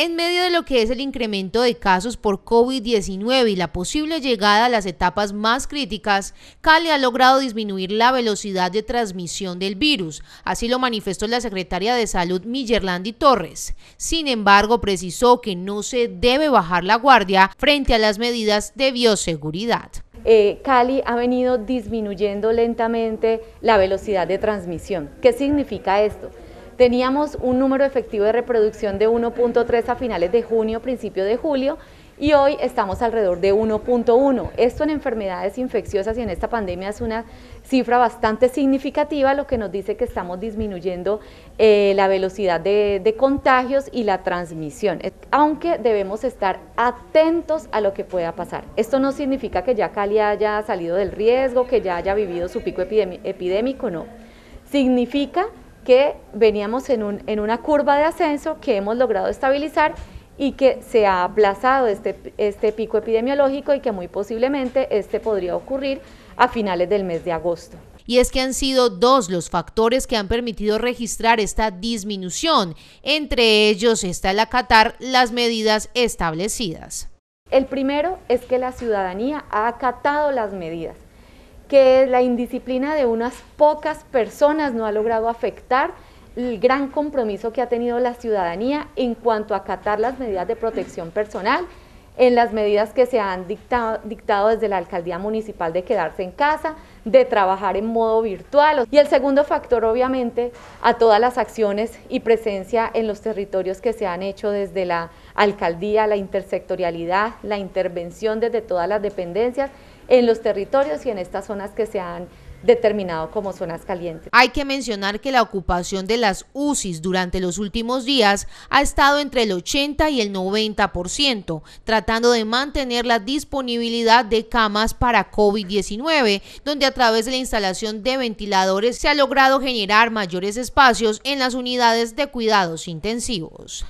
En medio de lo que es el incremento de casos por COVID-19 y la posible llegada a las etapas más críticas, Cali ha logrado disminuir la velocidad de transmisión del virus, así lo manifestó la secretaria de Salud Millerlandi Torres. Sin embargo, precisó que no se debe bajar la guardia frente a las medidas de bioseguridad. Eh, Cali ha venido disminuyendo lentamente la velocidad de transmisión. ¿Qué significa esto? Teníamos un número efectivo de reproducción de 1.3 a finales de junio, principio de julio, y hoy estamos alrededor de 1.1. Esto en enfermedades infecciosas y en esta pandemia es una cifra bastante significativa, lo que nos dice que estamos disminuyendo eh, la velocidad de, de contagios y la transmisión, aunque debemos estar atentos a lo que pueda pasar. Esto no significa que ya Cali haya salido del riesgo, que ya haya vivido su pico epidémico, no. Significa que veníamos en, en una curva de ascenso que hemos logrado estabilizar y que se ha aplazado este, este pico epidemiológico y que muy posiblemente este podría ocurrir a finales del mes de agosto. Y es que han sido dos los factores que han permitido registrar esta disminución. Entre ellos está el acatar las medidas establecidas. El primero es que la ciudadanía ha acatado las medidas que la indisciplina de unas pocas personas no ha logrado afectar el gran compromiso que ha tenido la ciudadanía en cuanto a acatar las medidas de protección personal, en las medidas que se han dictado, dictado, desde la alcaldía municipal de quedarse en casa, de trabajar en modo virtual. Y el segundo factor, obviamente, a todas las acciones y presencia en los territorios que se han hecho desde la alcaldía, la intersectorialidad, la intervención desde todas las dependencias en los territorios y en estas zonas que se han determinado como zonas calientes. Hay que mencionar que la ocupación de las UCIs durante los últimos días ha estado entre el 80 y el 90%, tratando de mantener la disponibilidad de camas para COVID-19, donde a través de la instalación de ventiladores se ha logrado generar mayores espacios en las unidades de cuidados intensivos.